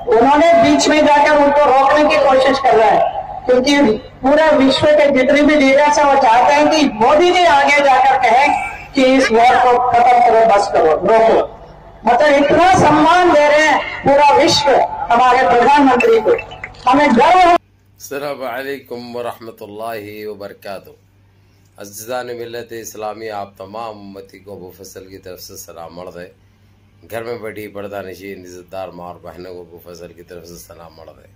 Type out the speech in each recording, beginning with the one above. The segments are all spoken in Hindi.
उन्होंने बीच में जाकर उनको रोकने की कोशिश कर रहा है क्योंकि पूरा विश्व के जितने भी लीडर्स हैं वो चाहते हैं कि मोदी जी आगे जाकर कहें कि इस वॉर को खत्म करो बस करो रोको मतलब इतना सम्मान दे रहे हैं पूरा विश्व हमारे प्रधानमंत्री को हमें गर्व है सलामकुम वरहमतुल्लाहि वबरकातु अजान मिलत इस्लामी आप तमाम उम्मती को अबू फसल की तरफ से सलाम है घर में बैठी पर्दा नशी इज्जतदार माँ और बहनों को प्रोफेसर की तरफ से सलाम मर रहे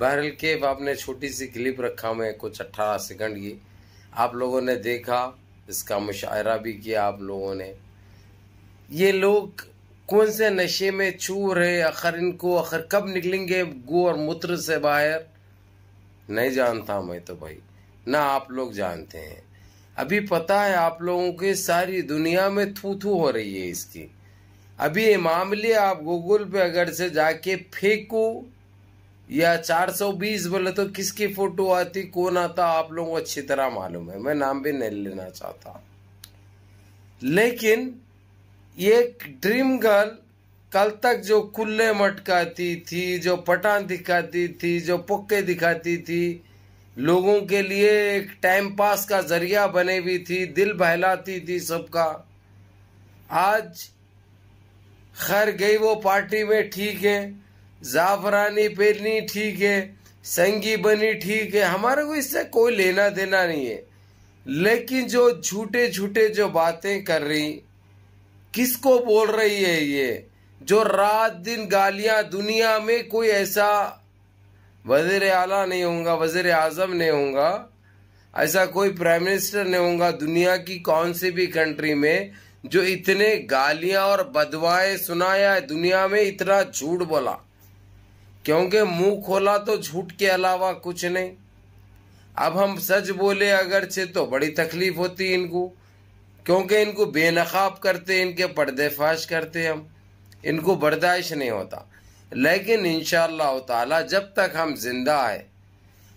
बहरल के बाप ने छोटी सी क्लिप रखा मैं कुछ अट्ठारह सेकंड की आप लोगों ने देखा इसका मुशायरा भी किया आप लोगों ने ये लोग कौन से नशे में छू रहे आखिर इनको आखिर कब निकलेंगे गो और मूत्र से बाहर नहीं जानता मैं तो भाई ना आप लोग जानते हैं अभी पता है आप लोगों की सारी दुनिया में थू थू हो रही है इसकी अभी ये मामले आप गूगल पे अगर से जाके फेंको या 420 बोले तो किसकी फोटो आती कौन आता आप लोगों को अच्छी तरह मालूम है मैं नाम भी नहीं लेना चाहता लेकिन एक ड्रीम गर्ल कल तक जो कुल्ले मटकाती थी जो पटान दिखाती थी जो पुक्के दिखाती थी लोगों के लिए एक टाइम पास का जरिया बने हुई थी दिल बहलाती थी सबका आज खैर गई वो पार्टी में ठीक है जाफरानी पहननी ठीक है संगी बनी ठीक है हमारे को इससे कोई लेना देना नहीं है लेकिन जो झूठे झूठे जो बातें कर रही किसको बोल रही है ये जो रात दिन गालियां दुनिया में कोई ऐसा वजीर आला नहीं होगा वजीर आजम नहीं होगा ऐसा कोई प्राइम मिनिस्टर नहीं होगा दुनिया की कौन सी भी कंट्री में जो इतने गालियां और बदवाए सुनाया है दुनिया में इतना झूठ बोला क्योंकि मुंह खोला तो झूठ के अलावा कुछ नहीं अब हम सच बोले अगर छे तो बड़ी तकलीफ होती इनको क्योंकि इनको बेनकाब करते इनके पर्दे फाश करते हम इनको बर्दाश्त नहीं होता लेकिन इन जब तक हम जिंदा है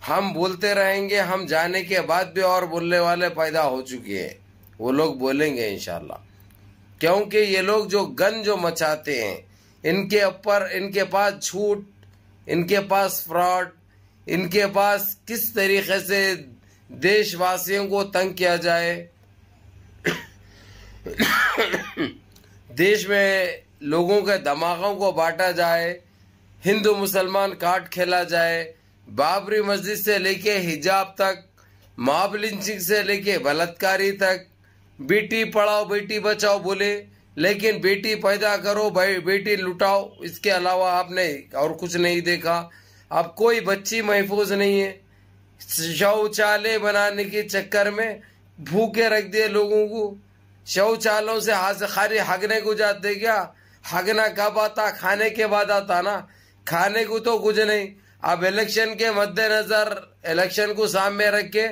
हम बोलते रहेंगे हम जाने के बाद भी और बोलने वाले पैदा हो चुके हैं वो लोग बोलेंगे इनशाला क्योंकि ये लोग जो गन जो मचाते हैं इनके ऊपर इनके पास छूट इनके पास फ्रॉड इनके पास किस तरीके से देशवासियों को तंग किया जाए देश में लोगों के दिमागों को बांटा जाए हिंदू मुसलमान काट खेला जाए बाबरी मस्जिद से लेके हिजाब तक मॉब लिंचिंग से लेके बलात्कारी तक बेटी पढ़ाओ बेटी बचाओ बोले लेकिन बेटी पैदा करो बेटी लुटाओ इसके अलावा आपने और कुछ नहीं देखा अब कोई बच्ची महफूज नहीं है शौचालय बनाने के चक्कर में भूखे रख दिए लोगों को शौचालयों से हाथ खाली हगने को जाते क्या हगना कब आता खाने के बाद आता ना खाने को तो कुछ नहीं अब इलेक्शन के मद्देनजर इलेक्शन को सामने रख के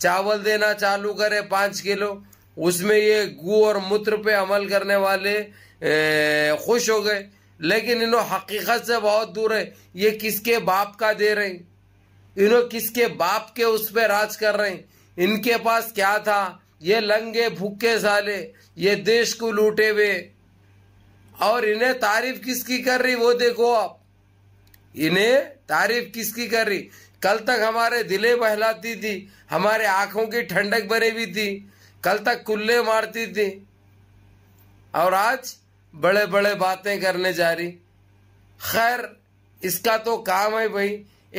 चावल देना चालू करे पांच किलो उसमें ये गु और मूत्र पे अमल करने वाले खुश हो गए लेकिन इन्हों हकीकत से बहुत दूर है ये किसके बाप का दे रहे इन्हों किसके बाप के उस पर राज कर रहे हैं इनके पास क्या था ये लंगे भूखे साले ये देश को लूटे हुए और इन्हें तारीफ किसकी कर रही वो देखो आप इन्हें तारीफ किसकी कर रही कल तक हमारे दिले बहलाती थी हमारे आंखों की ठंडक भरे भी थी कल तक कुल्ले मारती थी और आज बड़े बड़े बातें करने जा रही खैर इसका तो काम है भाई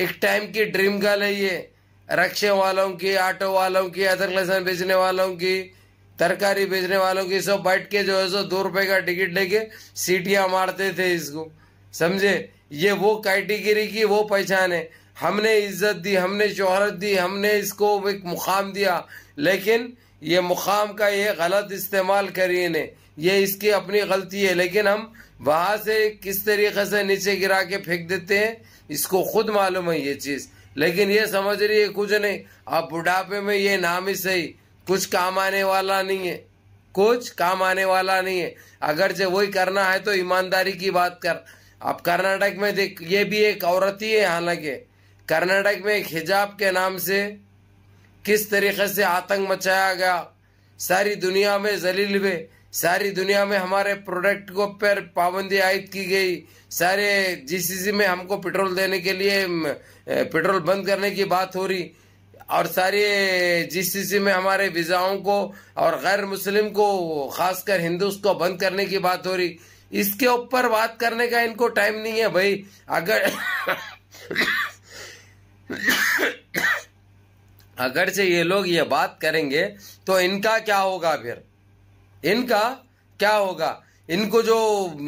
एक टाइम की ड्रीम गर्ल है ये रक्षे वालों की ऑटो वालों की अदर लहसन बेचने वालों की तरकारी बेचने वालों की सब बैठ के जो है सो दो रुपए का टिकट लेके सीटियां मारते थे इसको समझे ये वो कैटेगरी की वो पहचान है हमने इज्जत दी हमने शोहरत दी हमने इसको एक मुकाम दिया लेकिन ये मुकाम का ये गलत इस्तेमाल करिए ने ये इसकी अपनी गलती है लेकिन हम वहाँ से किस तरीके से नीचे गिरा के फेंक देते हैं इसको खुद मालूम है ये चीज़ लेकिन ये समझ रही है कुछ नहीं अब बुढ़ापे में ये नाम ही सही कुछ काम आने वाला नहीं है कुछ काम आने वाला नहीं है अगर जो वही करना है तो ईमानदारी की बात कर अब कर्नाटक में देख ये भी एक औरत ही है हालांकि कर्नाटक में एक हिजाब के नाम से किस तरीके से आतंक मचाया गया सारी दुनिया में जलील हुए सारी दुनिया में हमारे प्रोडक्ट को पर पाबंदी आयद की गई सारे जीसीसी में हमको पेट्रोल देने के लिए पेट्रोल बंद करने की बात हो रही और सारे जीसीसी में हमारे विजाओं को और गैर मुस्लिम को खासकर हिंदू को बंद करने की बात हो रही इसके ऊपर बात करने का इनको टाइम नहीं है भाई अगर अगर से ये लोग ये बात करेंगे तो इनका क्या होगा फिर इनका क्या होगा इनको जो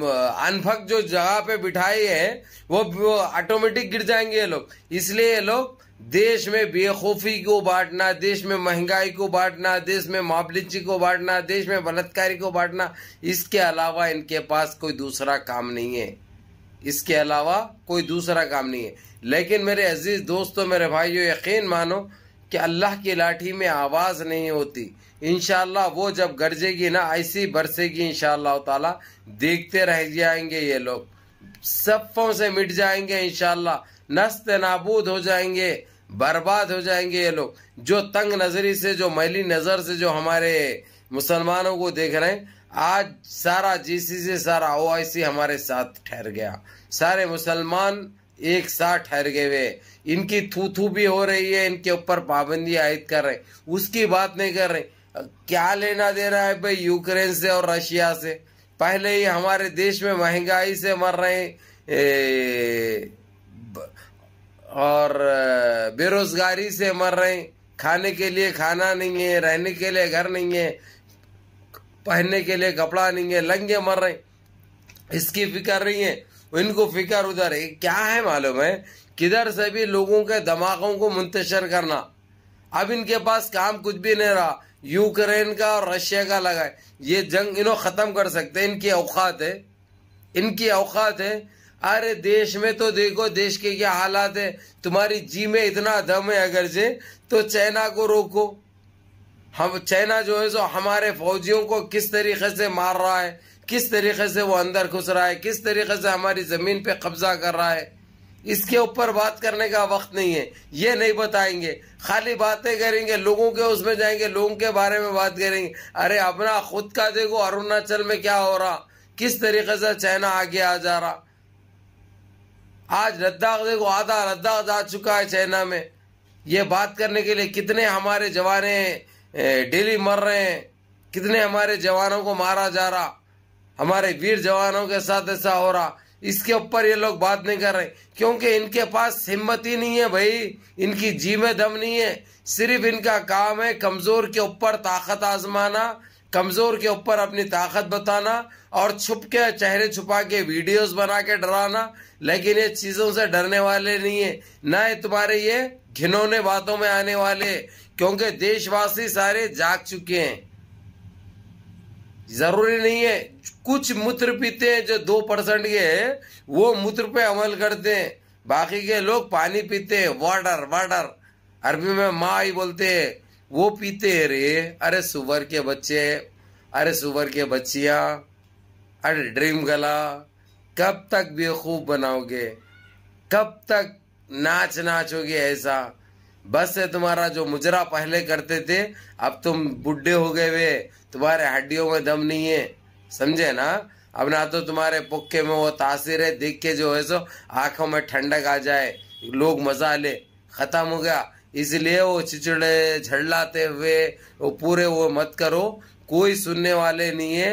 अनफक जो जगह पे बिठाए है वो ऑटोमेटिक गिर जाएंगे ये लोग इसलिए ये लोग देश में बेखौफी को बांटना देश में महंगाई को बांटना देश में मापलिची को बांटना देश में बलात्कारी को बांटना इसके अलावा इनके पास कोई दूसरा काम नहीं है इसके अलावा कोई दूसरा काम नहीं है लेकिन मेरे अजीज दोस्तों मेरे भाइयों यकीन मानो कि अल्लाह की लाठी में आवाज़ नहीं होती इन वो जब गरजेगी ना ऐसी बरसेगी इन ताला देखते रह जाएंगे ये लोग सफ़ों से मिट जाएंगे इनशाला नस्त नाबूद हो जाएंगे बर्बाद हो जाएंगे ये लोग जो तंग नज़री से जो मैली नज़र से जो हमारे मुसलमानों को देख रहे हैं आज सारा जीसीसी सारा ओ हमारे साथ ठहर गया सारे मुसलमान एक साथ ठहर गए हुए इनकी थू थू भी हो रही है इनके ऊपर पाबंदी आयद कर रहे उसकी बात नहीं कर रहे क्या लेना दे रहा है भाई यूक्रेन से और रशिया से पहले ही हमारे देश में महंगाई से मर रहे ए, और बेरोजगारी से मर रहे खाने के लिए खाना नहीं है रहने के लिए घर नहीं है पहनने के लिए कपड़ा नहीं है लंगे मर रहे इसकी फिक्र नहीं है इनको फिकर उधर है क्या है मालूम है किधर से भी लोगों के दिमागों को मुंतशर करना अब इनके पास काम कुछ भी नहीं रहा यूक्रेन का और रशिया का लगा है ये जंग इन्हों ख़त्म कर सकते हैं इनकी औकात है इनकी औकात है अरे देश में तो देखो देश के क्या हालात है तुम्हारी जी में इतना दम है अगर से तो चाइना को रोको हम चाइना जो है सो हमारे फौजियों को किस तरीके से मार रहा है किस तरीके से वो अंदर घुस रहा है किस तरीके से हमारी ज़मीन पे कब्जा कर रहा है इसके ऊपर बात करने का वक्त नहीं है ये नहीं बताएंगे खाली बातें करेंगे लोगों के उसमें जाएंगे लोगों के बारे में बात करेंगे अरे अपना खुद का देखो अरुणाचल में क्या हो रहा किस तरीके से चाइना आगे आ जा रहा आज लद्दाख देखो आधा लद्दाख जा चुका है चाइना में ये बात करने के लिए कितने हमारे जवान डेली मर रहे हैं कितने हमारे जवानों को मारा जा रहा हमारे वीर जवानों के साथ ऐसा हो रहा इसके ऊपर ये लोग बात नहीं कर रहे क्योंकि इनके पास हिम्मत ही नहीं है भाई इनकी जी में दम नहीं है सिर्फ इनका काम है कमजोर के ऊपर ताकत आजमाना कमजोर के ऊपर अपनी ताकत बताना और छुप के चेहरे छुपा के वीडियोस बना के डराना लेकिन ये चीजों से डरने वाले नहीं है ना ये तुम्हारे ये घिनौने बातों में आने वाले क्योंकि देशवासी सारे जाग चुके हैं जरूरी नहीं है कुछ मूत्र पीते हैं जो दो परसेंट के वो मूत्र पे अमल करते हैं बाकी के लोग पानी पीते हैं वाटर वाटर अरबी में माँ ही बोलते हैं वो पीते हैं रे अरे सुवर के बच्चे अरे सुवर के बच्चिया अरे ड्रीम गला कब तक बेखूब बनाओगे कब तक नाच नाचोगे ऐसा बस है तुम्हारा जो मुजरा पहले करते थे अब तुम बुढ़े हो गए वे तुम्हारे हड्डियों में दम नहीं है समझे ना अब ना तो तुम्हारे पुक्के में वो तासीर है देख के जो है सो आंखों में ठंडक आ जाए लोग मजा ले खत्म हो गया इसलिए वो चिचड़े झड़लाते हुए वो पूरे वो मत करो कोई सुनने वाले नहीं है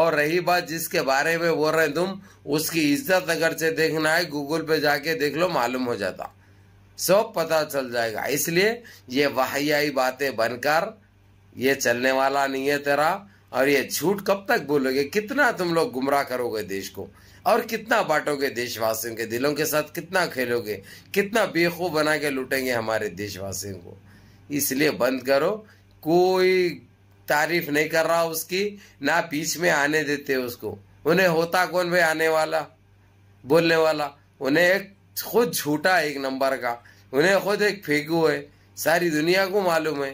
और रही बात जिसके बारे में बोल रहे तुम उसकी इज्जत अगर से देखना है गूगल पे जाके देख लो मालूम हो जाता सब पता चल जाएगा इसलिए ये वाहियाई बातें बनकर ये चलने वाला नहीं है तेरा और ये झूठ कब तक बोलोगे कितना तुम लोग गुमराह करोगे देश को और कितना बांटोगे देशवासियों के दिलों के साथ कितना खेलोगे कितना बेखूब बना के लूटेंगे हमारे देशवासियों को इसलिए बंद करो कोई तारीफ नहीं कर रहा उसकी ना बीच में आने देते उसको उन्हें होता कौन भाई आने वाला बोलने वाला उन्हें एक खुद झूठा एक नंबर का उन्हें खुद एक फेंकू है सारी दुनिया को मालूम है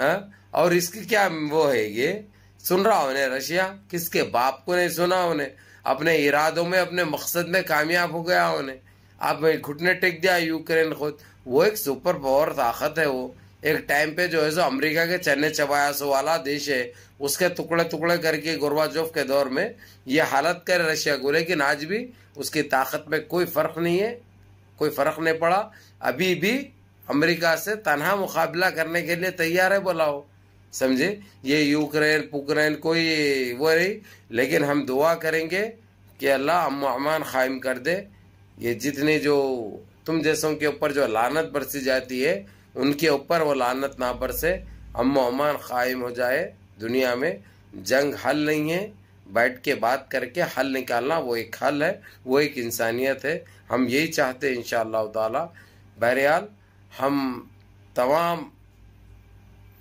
हा? और इसकी क्या वो है ये सुन रहा उन्हें रशिया किसके बाप को नहीं सुना उन्हें अपने इरादों में अपने मकसद में कामयाब हो गया उन्हें आप घुटने टेक दिया यूक्रेन खुद वो एक सुपर पावर ताकत है वो एक टाइम पे जो है सो अमेरिका के चने सो वाला देश है उसके टुकड़े टुकड़े करके गोरबाजोफ के दौर में ये हालत करे रशिया को लेकिन आज भी उसकी ताकत में कोई फर्क नहीं है कोई फर्क नहीं पड़ा अभी भी अमेरिका से तनहा मुकाबला करने के लिए तैयार है बोलाओ समझे ये यूक्रेन पुक्रेन कोई वो नहीं लेकिन हम दुआ करेंगे कि अल्लाह अम अमान कायम कर दे ये जितने जो तुम जैसों के ऊपर जो लानत बरसी जाती है उनके ऊपर वो लानत ना बरसे अम अमान कायम हो जाए दुनिया में जंग हल नहीं है बैठ के बात करके हल निकालना वो एक हल है वो एक इंसानियत है हम यही चाहते हैं इन ताला बहरहाल हम तमाम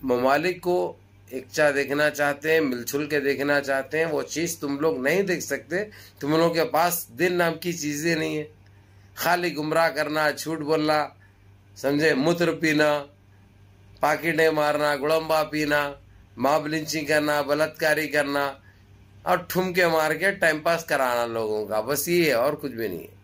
ममालिक को इच्छा देखना चाहते हैं मिलजुल के देखना चाहते हैं वो चीज़ तुम लोग नहीं देख सकते तुम लोगों के पास दिल नाम की चीज़ें नहीं है खाली गुमराह करना झूठ बोलना समझे मूत्र पीना पाकिटें मारना गुड़म्बा पीना माप लिंचिंग करना बलात्कारी करना और ठुमके मार के टाइम पास कराना लोगों का बस ये है और कुछ भी नहीं है